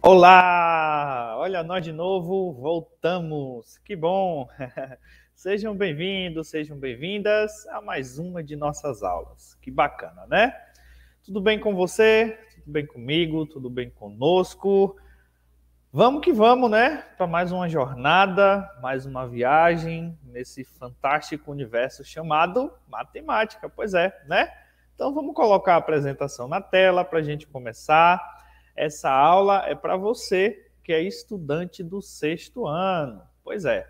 Olá! Olha, nós de novo voltamos. Que bom! Sejam bem-vindos, sejam bem-vindas a mais uma de nossas aulas. Que bacana, né? Tudo bem com você? Tudo bem comigo? Tudo bem conosco? Vamos que vamos, né? Para mais uma jornada, mais uma viagem nesse fantástico universo chamado matemática. Pois é, né? Então vamos colocar a apresentação na tela para a gente começar essa aula é para você que é estudante do sexto ano. Pois é.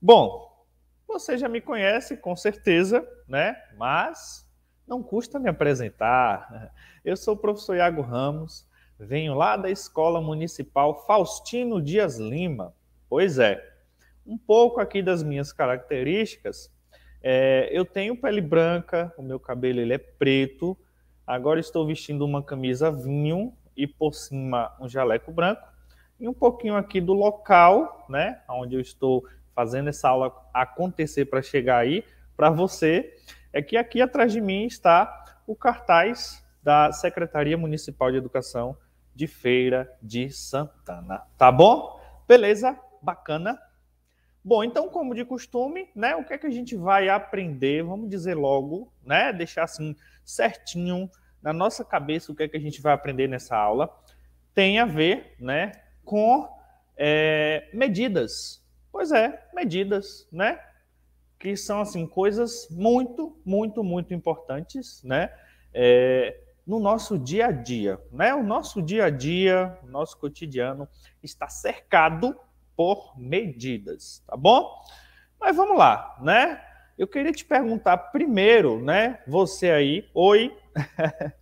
Bom, você já me conhece com certeza, né? Mas não custa me apresentar. Eu sou o professor Iago Ramos, venho lá da Escola Municipal Faustino Dias Lima. Pois é. Um pouco aqui das minhas características. É, eu tenho pele branca, o meu cabelo ele é preto. Agora estou vestindo uma camisa vinho, e por cima um jaleco branco. E um pouquinho aqui do local, né? Onde eu estou fazendo essa aula acontecer para chegar aí para você, é que aqui atrás de mim está o cartaz da Secretaria Municipal de Educação de Feira de Santana. Tá bom? Beleza? Bacana? Bom, então, como de costume, né? O que é que a gente vai aprender? Vamos dizer logo, né? Deixar assim certinho na nossa cabeça o que é que a gente vai aprender nessa aula tem a ver né, com é, medidas. Pois é, medidas, né? Que são assim coisas muito, muito, muito importantes, né? É, no nosso dia a dia, né? O nosso dia a dia, o nosso cotidiano está cercado por medidas, tá bom? Mas vamos lá, né? Eu queria te perguntar primeiro, né? Você aí, oi,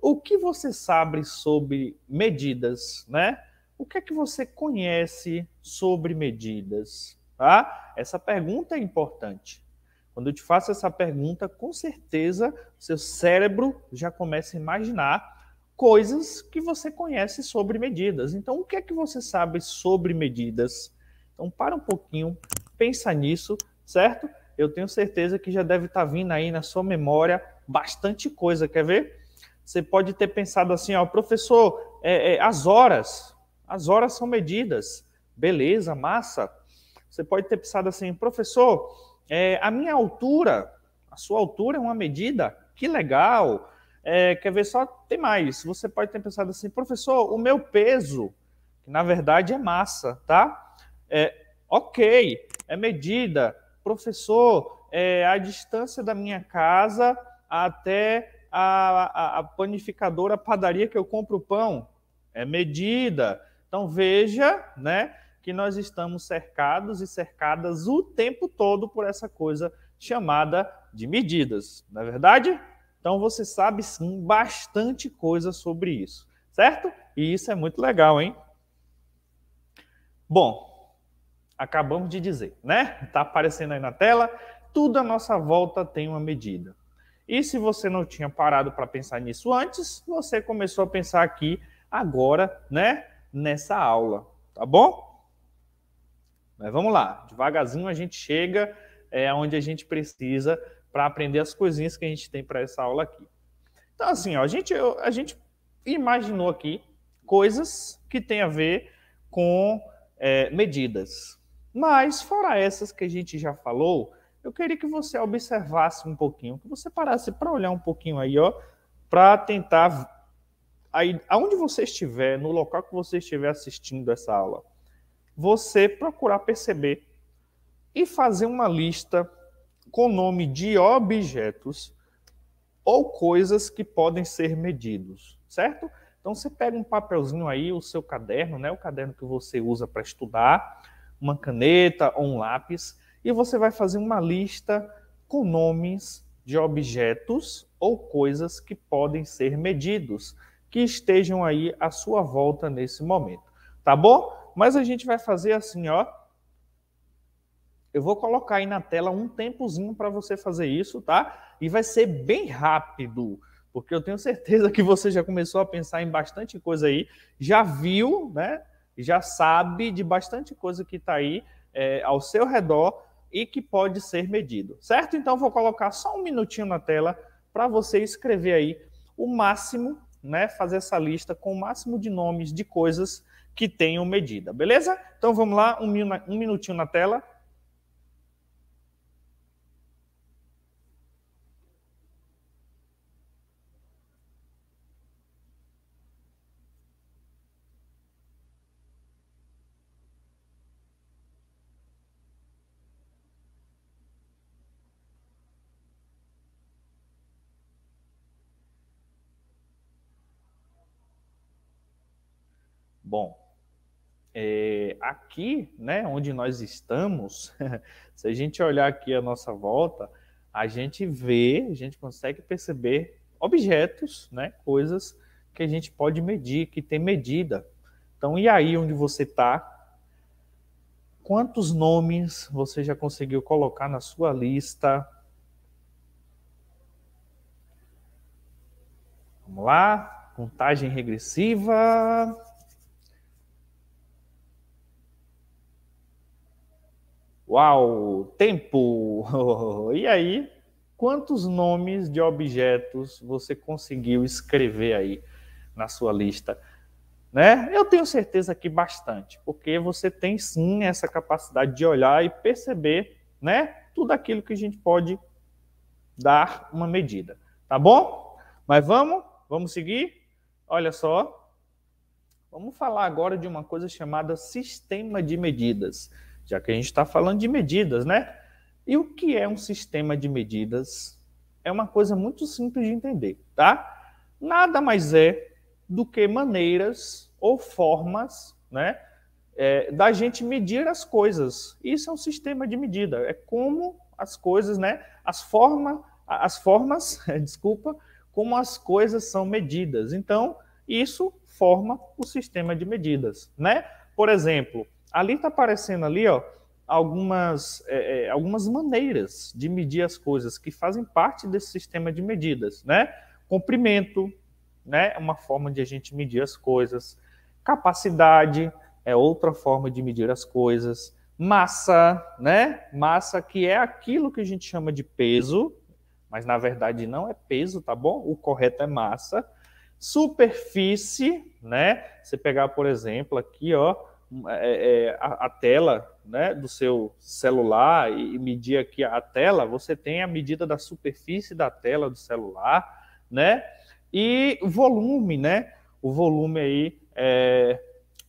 o que você sabe sobre medidas, né? O que é que você conhece sobre medidas, tá? Essa pergunta é importante. Quando eu te faço essa pergunta, com certeza seu cérebro já começa a imaginar coisas que você conhece sobre medidas. Então, o que é que você sabe sobre medidas? Então, para um pouquinho, pensa nisso, certo? Eu tenho certeza que já deve estar tá vindo aí na sua memória bastante coisa. Quer ver? Você pode ter pensado assim, ó, professor, é, é, as horas, as horas são medidas. Beleza, massa. Você pode ter pensado assim, professor, é, a minha altura, a sua altura é uma medida? Que legal. É, quer ver só? Tem mais. Você pode ter pensado assim, professor, o meu peso, que na verdade é massa, tá? É, ok, é medida. Professor, é, a distância da minha casa até a, a, a panificadora, a padaria que eu compro o pão. É medida. Então veja, né, que nós estamos cercados e cercadas o tempo todo por essa coisa chamada de medidas, não é verdade? Então você sabe sim bastante coisa sobre isso, certo? E isso é muito legal, hein? Bom, acabamos de dizer, né? Tá aparecendo aí na tela, tudo à nossa volta tem uma medida. E se você não tinha parado para pensar nisso antes, você começou a pensar aqui agora, né? Nessa aula, tá bom? Mas vamos lá, devagarzinho a gente chega é, onde a gente precisa para aprender as coisinhas que a gente tem para essa aula aqui. Então, assim, ó, a, gente, eu, a gente imaginou aqui coisas que têm a ver com é, medidas. Mas, fora essas que a gente já falou, eu queria que você observasse um pouquinho, que você parasse para olhar um pouquinho aí, ó, para tentar aí aonde você estiver, no local que você estiver assistindo essa aula, você procurar perceber e fazer uma lista com nome de objetos ou coisas que podem ser medidos, certo? Então você pega um papelzinho aí, o seu caderno, né, o caderno que você usa para estudar, uma caneta ou um lápis, e você vai fazer uma lista com nomes de objetos ou coisas que podem ser medidos, que estejam aí à sua volta nesse momento, tá bom? Mas a gente vai fazer assim, ó. Eu vou colocar aí na tela um tempozinho para você fazer isso, tá? E vai ser bem rápido, porque eu tenho certeza que você já começou a pensar em bastante coisa aí, já viu, né? Já sabe de bastante coisa que está aí é, ao seu redor e que pode ser medido, certo? Então, vou colocar só um minutinho na tela para você escrever aí o máximo, né? Fazer essa lista com o máximo de nomes de coisas que tenham medida, beleza? Então, vamos lá, um minutinho na tela. Bom, é, aqui, né, onde nós estamos, se a gente olhar aqui a nossa volta, a gente vê, a gente consegue perceber objetos, né, coisas que a gente pode medir, que tem medida. Então, e aí onde você está? Quantos nomes você já conseguiu colocar na sua lista? Vamos lá, contagem regressiva. Uau, tempo! E aí, quantos nomes de objetos você conseguiu escrever aí na sua lista? Né? Eu tenho certeza que bastante, porque você tem sim essa capacidade de olhar e perceber, né, tudo aquilo que a gente pode dar uma medida, tá bom? Mas vamos, vamos seguir. Olha só, vamos falar agora de uma coisa chamada sistema de medidas já que a gente está falando de medidas, né? E o que é um sistema de medidas? É uma coisa muito simples de entender, tá? Nada mais é do que maneiras ou formas, né? É, da gente medir as coisas. Isso é um sistema de medida. É como as coisas, né? As, forma, as formas, desculpa, como as coisas são medidas. Então, isso forma o sistema de medidas, né? Por exemplo, Ali está aparecendo ali, ó, algumas, é, é, algumas maneiras de medir as coisas que fazem parte desse sistema de medidas, né? Comprimento, né? É uma forma de a gente medir as coisas. Capacidade é outra forma de medir as coisas. Massa, né? Massa que é aquilo que a gente chama de peso, mas na verdade não é peso, tá bom? O correto é massa. Superfície, né? Você pegar, por exemplo, aqui, ó, é, é, a, a, tela né, do seu celular e, e medir aqui a tela, você tem a medida da superfície da tela do celular, né? E volume, né? O volume aí é,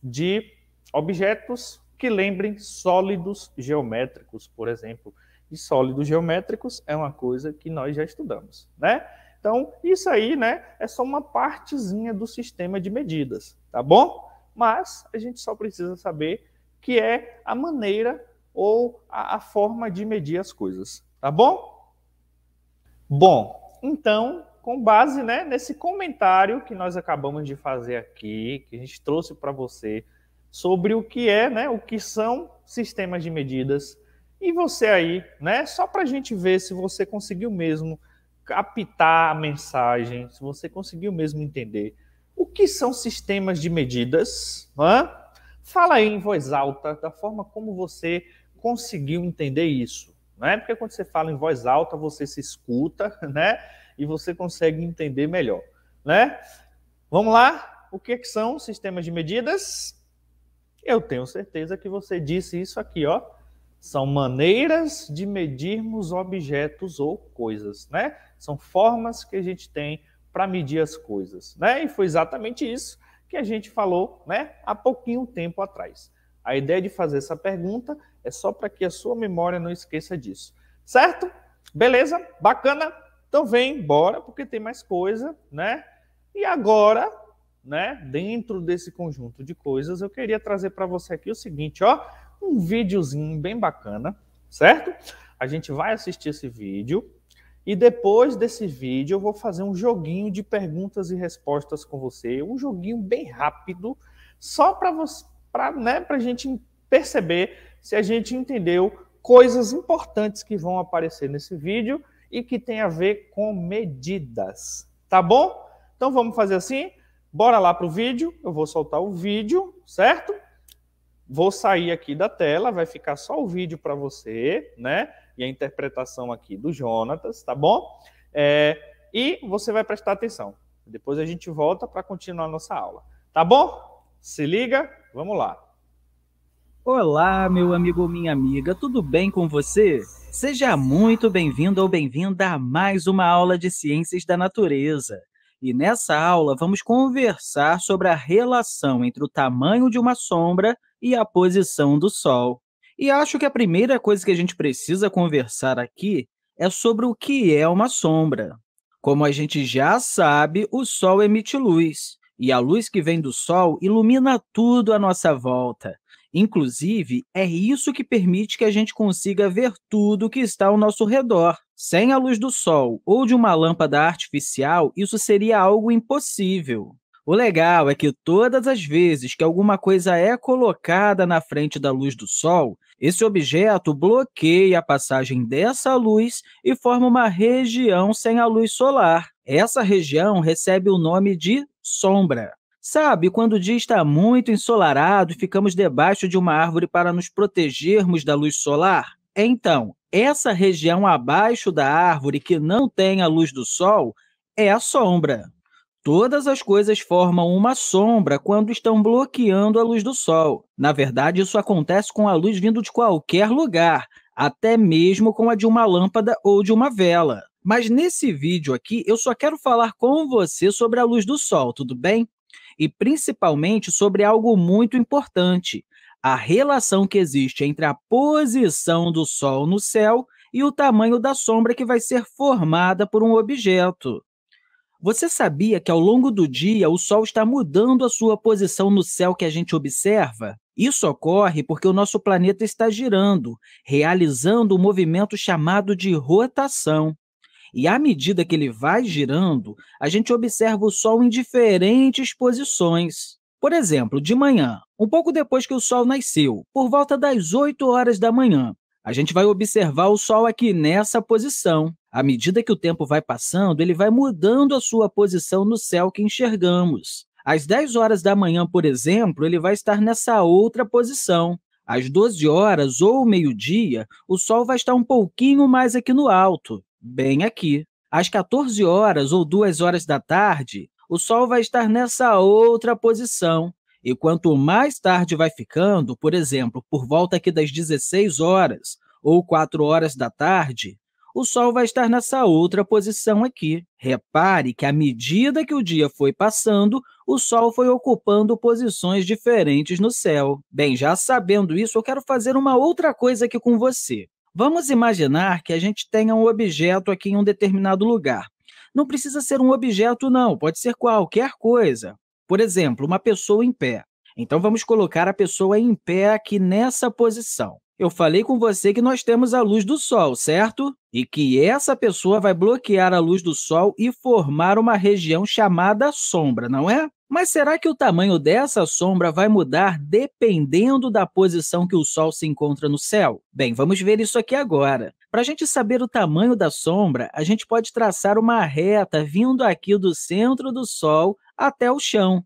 de objetos que lembrem sólidos geométricos, por exemplo. E sólidos geométricos é uma coisa que nós já estudamos, né? Então, isso aí, né, é só uma partezinha do sistema de medidas, tá bom? mas a gente só precisa saber que é a maneira ou a, a forma de medir as coisas, tá bom? Bom, então, com base né, nesse comentário que nós acabamos de fazer aqui, que a gente trouxe para você sobre o que é, né, o que são sistemas de medidas. E você aí, né, só para a gente ver se você conseguiu mesmo captar a mensagem, se você conseguiu mesmo entender. O que são sistemas de medidas? Hã? Fala aí em voz alta, da forma como você conseguiu entender isso. é? Porque quando você fala em voz alta, você se escuta, né? E você consegue entender melhor, né? Vamos lá? O que, é que são sistemas de medidas? Eu tenho certeza que você disse isso aqui, ó. São maneiras de medirmos objetos ou coisas, né? São formas que a gente tem para medir as coisas, né? E foi exatamente isso que a gente falou, né, há pouquinho tempo atrás. A ideia de fazer essa pergunta é só para que a sua memória não esqueça disso. Certo? Beleza? Bacana? Então vem bora, porque tem mais coisa, né? E agora, né, dentro desse conjunto de coisas, eu queria trazer para você aqui o seguinte, ó, um videozinho bem bacana, certo? A gente vai assistir esse vídeo, e depois desse vídeo eu vou fazer um joguinho de perguntas e respostas com você, um joguinho bem rápido, só para você, para né, a gente perceber se a gente entendeu coisas importantes que vão aparecer nesse vídeo e que tem a ver com medidas, tá bom? Então vamos fazer assim? Bora lá para o vídeo, eu vou soltar o vídeo, certo? Vou sair aqui da tela, vai ficar só o vídeo para você, né? E a interpretação aqui do Jonatas, tá bom? É, e você vai prestar atenção. Depois a gente volta para continuar a nossa aula. Tá bom? Se liga, vamos lá. Olá, meu amigo ou minha amiga, tudo bem com você? Seja muito bem-vindo ou bem-vinda a mais uma aula de Ciências da Natureza. E nessa aula vamos conversar sobre a relação entre o tamanho de uma sombra e a posição do Sol. E acho que a primeira coisa que a gente precisa conversar aqui é sobre o que é uma sombra. Como a gente já sabe, o Sol emite luz, e a luz que vem do Sol ilumina tudo à nossa volta. Inclusive, é isso que permite que a gente consiga ver tudo que está ao nosso redor. Sem a luz do sol ou de uma lâmpada artificial, isso seria algo impossível. O legal é que todas as vezes que alguma coisa é colocada na frente da luz do Sol, esse objeto bloqueia a passagem dessa luz e forma uma região sem a luz solar. Essa região recebe o nome de sombra. Sabe, quando o dia está muito ensolarado e ficamos debaixo de uma árvore para nos protegermos da luz solar? Então, essa região abaixo da árvore que não tem a luz do sol é a sombra. Todas as coisas formam uma sombra quando estão bloqueando a luz do sol. Na verdade, isso acontece com a luz vindo de qualquer lugar, até mesmo com a de uma lâmpada ou de uma vela. Mas nesse vídeo aqui, eu só quero falar com você sobre a luz do sol, tudo bem? E principalmente sobre algo muito importante: a relação que existe entre a posição do sol no céu e o tamanho da sombra que vai ser formada por um objeto. Você sabia que ao longo do dia o Sol está mudando a sua posição no céu que a gente observa? Isso ocorre porque o nosso planeta está girando, realizando um movimento chamado de rotação. E à medida que ele vai girando, a gente observa o Sol em diferentes posições. Por exemplo, de manhã, um pouco depois que o Sol nasceu, por volta das 8 horas da manhã, a gente vai observar o Sol aqui nessa posição. À medida que o tempo vai passando, ele vai mudando a sua posição no céu que enxergamos. Às 10 horas da manhã, por exemplo, ele vai estar nessa outra posição. Às 12 horas ou meio-dia, o Sol vai estar um pouquinho mais aqui no alto, bem aqui. Às 14 horas ou 2 horas da tarde, o Sol vai estar nessa outra posição. E quanto mais tarde vai ficando, por exemplo, por volta aqui das 16 horas ou 4 horas da tarde, o Sol vai estar nessa outra posição aqui. Repare que à medida que o dia foi passando, o Sol foi ocupando posições diferentes no céu. Bem, já sabendo isso, eu quero fazer uma outra coisa aqui com você. Vamos imaginar que a gente tenha um objeto aqui em um determinado lugar. Não precisa ser um objeto, não, pode ser qualquer coisa. Por exemplo, uma pessoa em pé. Então, vamos colocar a pessoa em pé aqui nessa posição. Eu falei com você que nós temos a luz do sol, certo? E que essa pessoa vai bloquear a luz do sol e formar uma região chamada sombra, não é? Mas será que o tamanho dessa sombra vai mudar dependendo da posição que o sol se encontra no céu? Bem, vamos ver isso aqui agora. Para a gente saber o tamanho da sombra, a gente pode traçar uma reta vindo aqui do centro do Sol até o chão,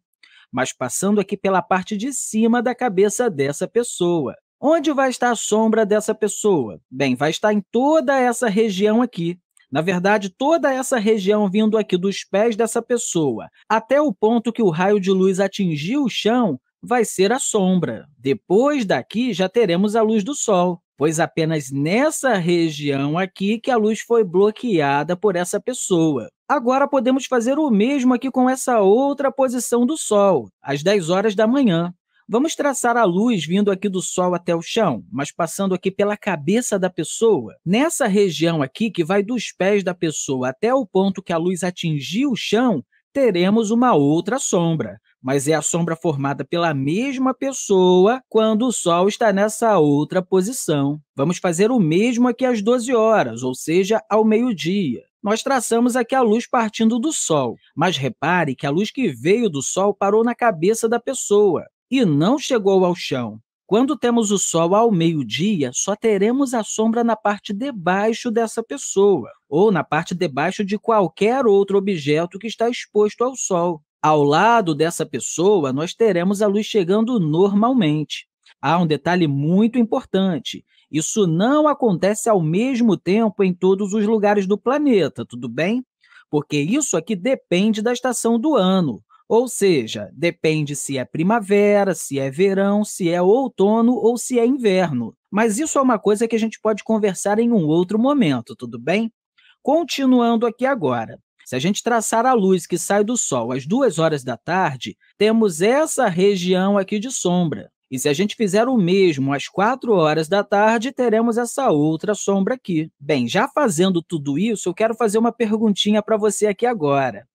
mas passando aqui pela parte de cima da cabeça dessa pessoa. Onde vai estar a sombra dessa pessoa? Bem, vai estar em toda essa região aqui. Na verdade, toda essa região vindo aqui dos pés dessa pessoa até o ponto que o raio de luz atingiu o chão vai ser a sombra. Depois daqui já teremos a luz do sol, pois apenas nessa região aqui que a luz foi bloqueada por essa pessoa. Agora podemos fazer o mesmo aqui com essa outra posição do Sol, às 10 horas da manhã. Vamos traçar a luz vindo aqui do sol até o chão, mas passando aqui pela cabeça da pessoa. Nessa região aqui, que vai dos pés da pessoa até o ponto que a luz atingiu o chão, teremos uma outra sombra, mas é a sombra formada pela mesma pessoa quando o Sol está nessa outra posição. Vamos fazer o mesmo aqui às 12 horas, ou seja, ao meio-dia. Nós traçamos aqui a luz partindo do Sol, mas repare que a luz que veio do Sol parou na cabeça da pessoa e não chegou ao chão. Quando temos o sol ao meio-dia, só teremos a sombra na parte debaixo dessa pessoa, ou na parte debaixo de qualquer outro objeto que está exposto ao sol. Ao lado dessa pessoa, nós teremos a luz chegando normalmente. Há um detalhe muito importante: isso não acontece ao mesmo tempo em todos os lugares do planeta, tudo bem? Porque isso aqui depende da estação do ano. Ou seja, depende se é primavera, se é verão, se é outono ou se é inverno. Mas isso é uma coisa que a gente pode conversar em um outro momento, tudo bem? Continuando aqui agora. Se a gente traçar a luz que sai do Sol às duas horas da tarde, temos essa região aqui de sombra. E se a gente fizer o mesmo às quatro horas da tarde, teremos essa outra sombra aqui. Bem, já fazendo tudo isso, eu quero fazer uma perguntinha para você aqui agora.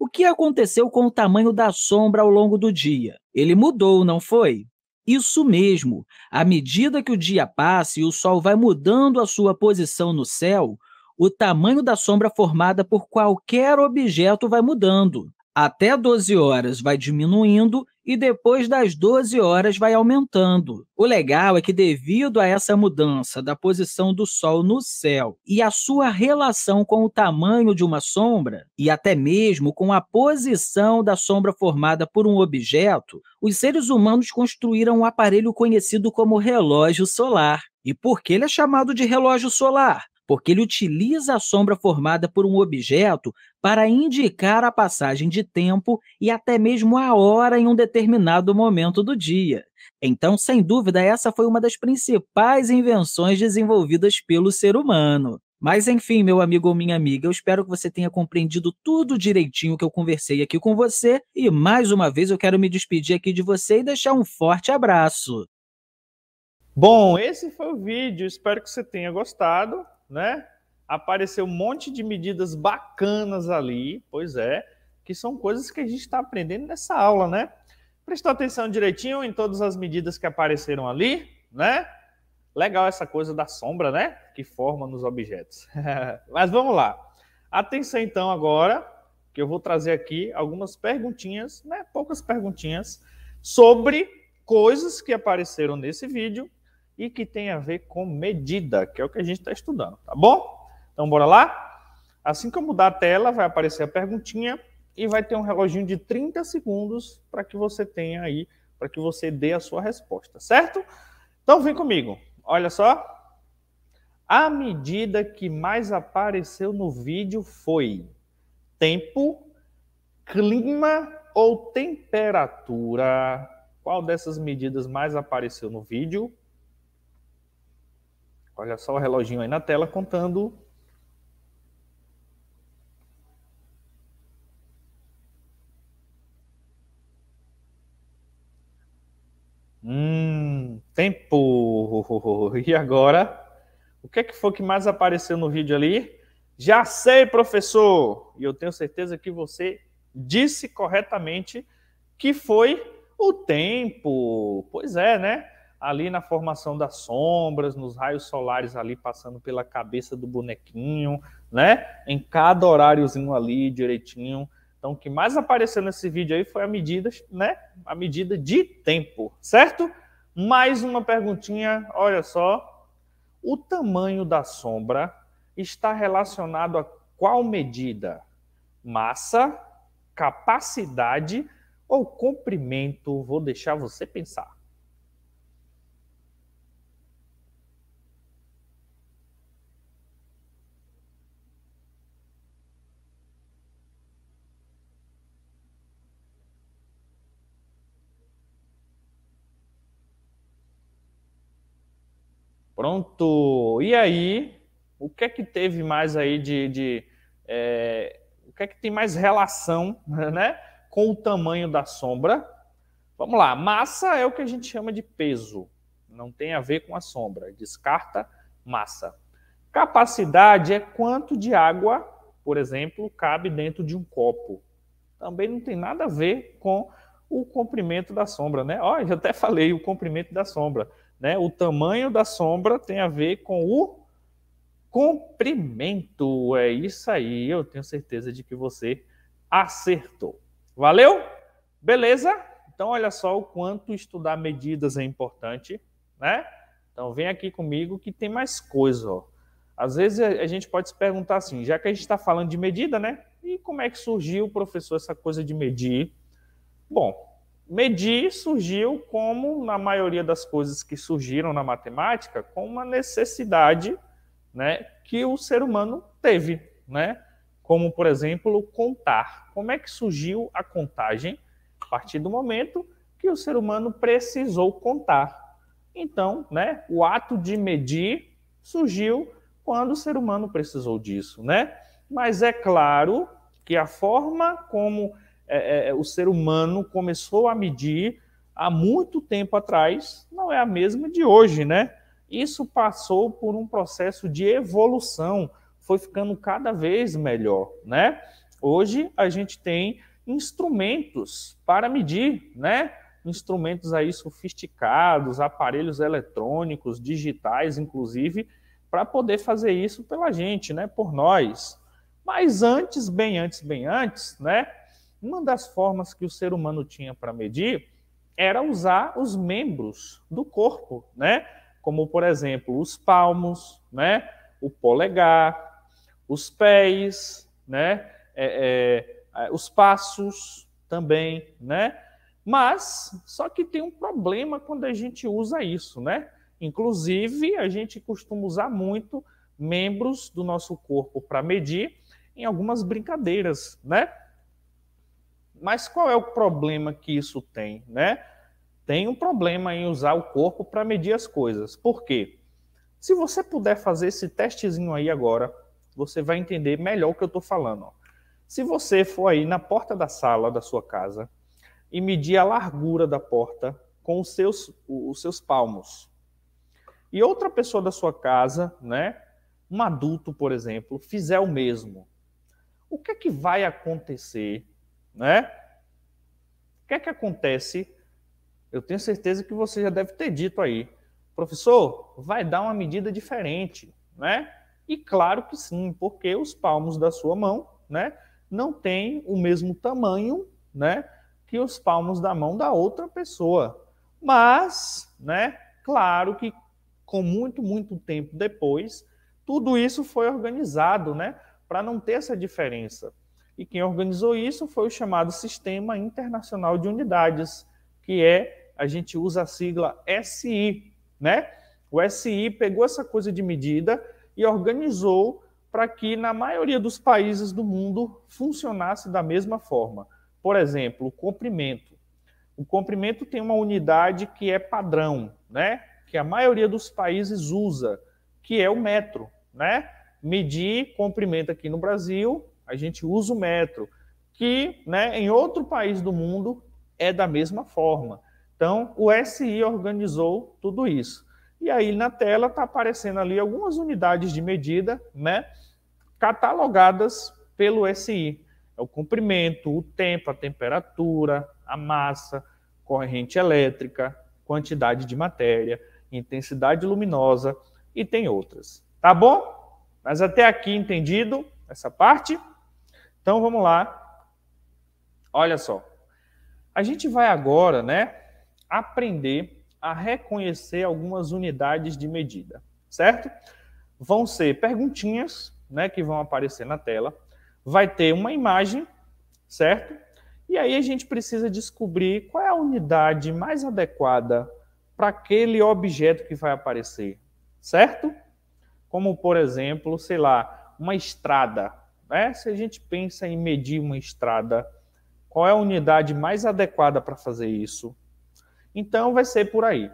O que aconteceu com o tamanho da sombra ao longo do dia? Ele mudou, não foi? Isso mesmo. À medida que o dia passa e o Sol vai mudando a sua posição no céu, o tamanho da sombra formada por qualquer objeto vai mudando. Até 12 horas vai diminuindo e depois das 12 horas vai aumentando. O legal é que, devido a essa mudança da posição do Sol no céu e a sua relação com o tamanho de uma sombra, e até mesmo com a posição da sombra formada por um objeto, os seres humanos construíram um aparelho conhecido como relógio solar. E por que ele é chamado de relógio solar? porque ele utiliza a sombra formada por um objeto para indicar a passagem de tempo e até mesmo a hora em um determinado momento do dia. Então, sem dúvida, essa foi uma das principais invenções desenvolvidas pelo ser humano. Mas enfim, meu amigo ou minha amiga, eu espero que você tenha compreendido tudo direitinho que eu conversei aqui com você. E mais uma vez eu quero me despedir aqui de você e deixar um forte abraço. Bom, esse foi o vídeo. Espero que você tenha gostado né? Apareceu um monte de medidas bacanas ali, pois é, que são coisas que a gente está aprendendo nessa aula, né? Prestou atenção direitinho em todas as medidas que apareceram ali, né? Legal essa coisa da sombra, né? Que forma nos objetos. Mas vamos lá. Atenção então agora, que eu vou trazer aqui algumas perguntinhas, né? Poucas perguntinhas sobre coisas que apareceram nesse vídeo e que tem a ver com medida, que é o que a gente está estudando, tá bom? Então, bora lá? Assim que eu mudar a tela, vai aparecer a perguntinha e vai ter um reloginho de 30 segundos para que você tenha aí, para que você dê a sua resposta, certo? Então, vem comigo. Olha só. A medida que mais apareceu no vídeo foi tempo, clima ou temperatura? Qual dessas medidas mais apareceu no vídeo? Olha só o reloginho aí na tela contando. Hum, tempo. E agora? O que, é que foi que mais apareceu no vídeo ali? Já sei, professor! E eu tenho certeza que você disse corretamente que foi o tempo. Pois é, né? ali na formação das sombras, nos raios solares ali passando pela cabeça do bonequinho, né? Em cada horáriozinho ali direitinho. Então, o que mais apareceu nesse vídeo aí foi a medida, né? A medida de tempo, certo? Mais uma perguntinha, olha só. O tamanho da sombra está relacionado a qual medida? Massa, capacidade ou comprimento? Vou deixar você pensar. Pronto. E aí, o que é que teve mais aí de. de é, o que é que tem mais relação né, com o tamanho da sombra? Vamos lá, massa é o que a gente chama de peso, não tem a ver com a sombra. Descarta massa. Capacidade é quanto de água, por exemplo, cabe dentro de um copo. Também não tem nada a ver com o comprimento da sombra, né? Olha, eu até falei o comprimento da sombra. Né? O tamanho da sombra tem a ver com o comprimento. É isso aí. Eu tenho certeza de que você acertou. Valeu? Beleza? Então, olha só o quanto estudar medidas é importante, né? Então, vem aqui comigo que tem mais coisa. Ó. Às vezes a gente pode se perguntar assim, já que a gente está falando de medida, né? E como é que surgiu, professor, essa coisa de medir? Bom, Medir surgiu como na maioria das coisas que surgiram na matemática, com uma necessidade, né, que o ser humano teve, né? Como por exemplo, contar. Como é que surgiu a contagem? A partir do momento que o ser humano precisou contar. Então, né, o ato de medir surgiu quando o ser humano precisou disso, né? Mas é claro que a forma como é, é, é, o ser humano começou a medir há muito tempo atrás não é a mesma de hoje, né? Isso passou por um processo de evolução, foi ficando cada vez melhor, né? Hoje a gente tem instrumentos para medir, né? Instrumentos aí sofisticados, aparelhos eletrônicos, digitais, inclusive, para poder fazer isso pela gente, né? Por nós. Mas antes, bem antes, bem antes, né? Uma das formas que o ser humano tinha para medir era usar os membros do corpo, né? Como, por exemplo, os palmos, né? O polegar, os pés, né? É, é, é, os passos também, né? Mas só que tem um problema quando a gente usa isso, né? Inclusive, a gente costuma usar muito membros do nosso corpo para medir em algumas brincadeiras, né? Mas qual é o problema que isso tem, né? Tem um problema em usar o corpo para medir as coisas. Por quê? Se você puder fazer esse testezinho aí agora, você vai entender melhor o que eu estou falando. Se você for aí na porta da sala da sua casa e medir a largura da porta com os seus, os seus palmos, e outra pessoa da sua casa, né, um adulto, por exemplo, fizer o mesmo, o que é que vai acontecer né? O que é que acontece? Eu tenho certeza que você já deve ter dito aí, professor, vai dar uma medida diferente, né? E claro que sim, porque os palmos da sua mão, né, não têm o mesmo tamanho, né, que os palmos da mão da outra pessoa. Mas, né, claro que com muito, muito tempo depois, tudo isso foi organizado, né, para não ter essa diferença. E quem organizou isso foi o chamado Sistema Internacional de Unidades, que é, a gente usa a sigla SI, né? O SI pegou essa coisa de medida e organizou para que na maioria dos países do mundo funcionasse da mesma forma. Por exemplo, o comprimento. O comprimento tem uma unidade que é padrão, né? Que a maioria dos países usa, que é o metro, né? Medir comprimento aqui no Brasil a gente usa o metro, que né, em outro país do mundo é da mesma forma. Então, o SI organizou tudo isso. E aí na tela está aparecendo ali algumas unidades de medida, né, catalogadas pelo SI. É o comprimento, o tempo, a temperatura, a massa, corrente elétrica, quantidade de matéria, intensidade luminosa e tem outras. Tá bom? Mas até aqui entendido essa parte? Então vamos lá. Olha só. A gente vai agora, né, aprender a reconhecer algumas unidades de medida, certo? Vão ser perguntinhas, né, que vão aparecer na tela. Vai ter uma imagem, certo? E aí a gente precisa descobrir qual é a unidade mais adequada para aquele objeto que vai aparecer, certo? Como, por exemplo, sei lá, uma estrada, né? Se a gente pensa em medir uma estrada, qual é a unidade mais adequada para fazer isso? Então vai ser por aí,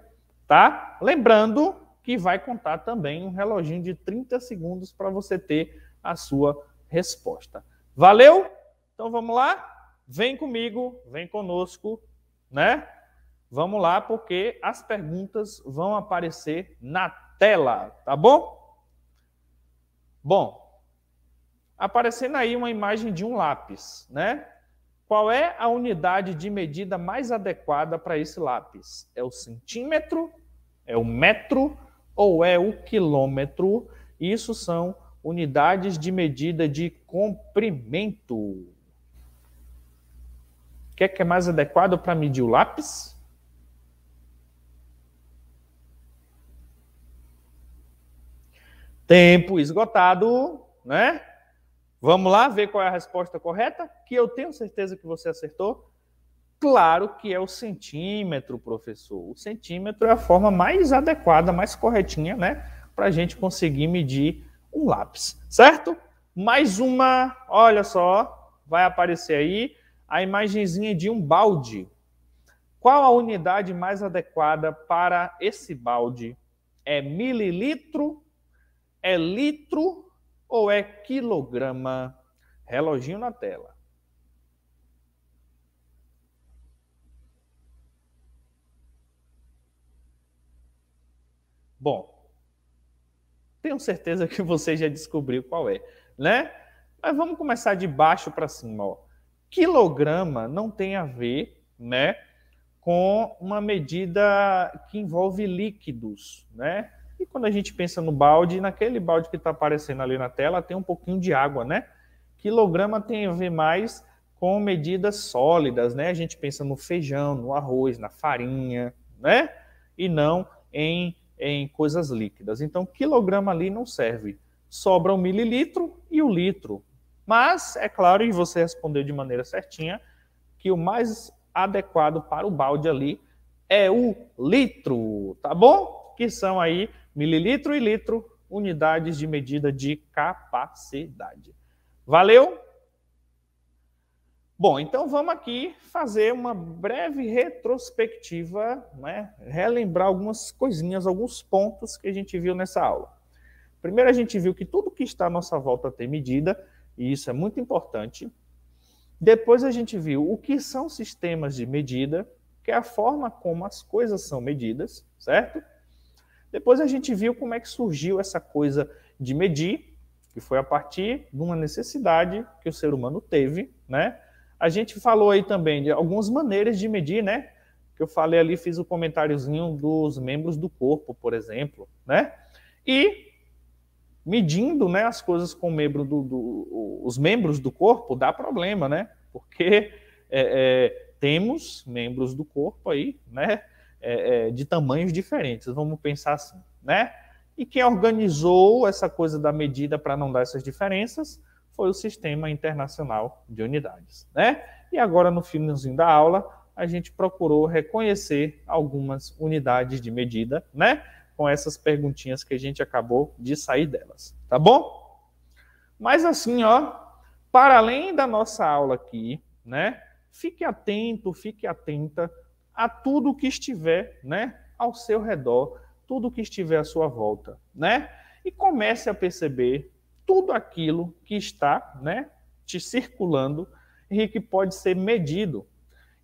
tá? Lembrando que vai contar também um reloginho de 30 segundos para você ter a sua resposta. Valeu? Então vamos lá? Vem comigo, vem conosco, né? Vamos lá, porque as perguntas vão aparecer na tela, tá bom? Bom, aparecendo aí uma imagem de um lápis, né? Qual é a unidade de medida mais adequada para esse lápis? É o centímetro? É o metro? Ou é o quilômetro? Isso são unidades de medida de comprimento. O que é, que é mais adequado para medir o lápis? Tempo esgotado, né? Vamos lá ver qual é a resposta correta? Que eu tenho certeza que você acertou. Claro que é o centímetro, professor. O centímetro é a forma mais adequada, mais corretinha, né? Para a gente conseguir medir um lápis, certo? Mais uma, olha só, vai aparecer aí a imagenzinha de um balde. Qual a unidade mais adequada para esse balde? É mililitro? É litro ou é quilograma? Reloginho na tela. Bom, tenho certeza que você já descobriu qual é, né? Mas vamos começar de baixo para cima, ó. Quilograma não tem a ver, né, com uma medida que envolve líquidos, né? E quando a gente pensa no balde, naquele balde que está aparecendo ali na tela, tem um pouquinho de água, né? Quilograma tem a ver mais com medidas sólidas, né? A gente pensa no feijão, no arroz, na farinha, né? E não em, em coisas líquidas. Então, quilograma ali não serve. Sobra o mililitro e o litro. Mas, é claro, e você respondeu de maneira certinha, que o mais adequado para o balde ali é o litro, tá bom? Que são aí mililitro e litro, unidades de medida de capacidade. Valeu? Bom, então vamos aqui fazer uma breve retrospectiva, né? relembrar algumas coisinhas, alguns pontos que a gente viu nessa aula. Primeiro, a gente viu que tudo que está à nossa volta tem medida, e isso é muito importante. Depois, a gente viu o que são sistemas de medida, que é a forma como as coisas são medidas, certo? Depois a gente viu como é que surgiu essa coisa de medir, que foi a partir de uma necessidade que o ser humano teve, né? A gente falou aí também de algumas maneiras de medir, né? Que eu falei ali, fiz o um comentáriozinho dos membros do corpo, por exemplo, né? E medindo, né, as coisas com membro do, do, os membros do corpo dá problema, né? Porque é, é, temos membros do corpo aí, né? é, é, de tamanhos diferentes, vamos pensar assim, né? E quem organizou essa coisa da medida para não dar essas diferenças foi o Sistema Internacional de Unidades, né? E agora, no finalzinho da aula, a gente procurou reconhecer algumas unidades de medida, né? Com essas perguntinhas que a gente acabou de sair delas, tá bom? Mas assim, ó, para além da nossa aula aqui, né? Fique atento, fique atenta a tudo que estiver, né, ao seu redor, tudo que estiver à sua volta, né? E comece a perceber tudo aquilo que está, né, te circulando e que pode ser medido.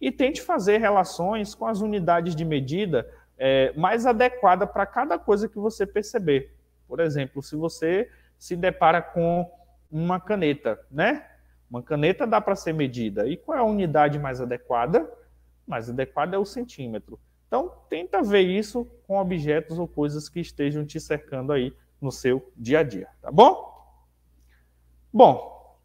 E tente fazer relações com as unidades de medida é, mais adequada para cada coisa que você perceber. Por exemplo, se você se depara com uma caneta, né? Uma caneta dá para ser medida. E qual é a unidade mais adequada? mais adequado é o centímetro. Então, tenta ver isso com objetos ou coisas que estejam te cercando aí no seu dia a dia, tá bom? Bom,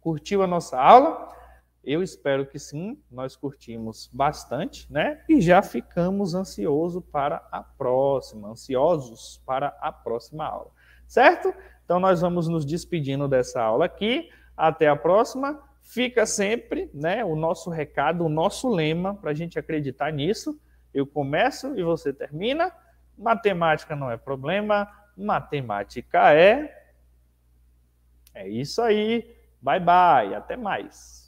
curtiu a nossa aula? Eu espero que sim, nós curtimos bastante, né? E já ficamos ansioso para a próxima, ansiosos para a próxima aula, certo? Então nós vamos nos despedindo dessa aula aqui. Até a próxima. Fica sempre né, o nosso recado, o nosso lema para a gente acreditar nisso. Eu começo e você termina. Matemática não é problema, matemática é. É isso aí. Bye bye, até mais.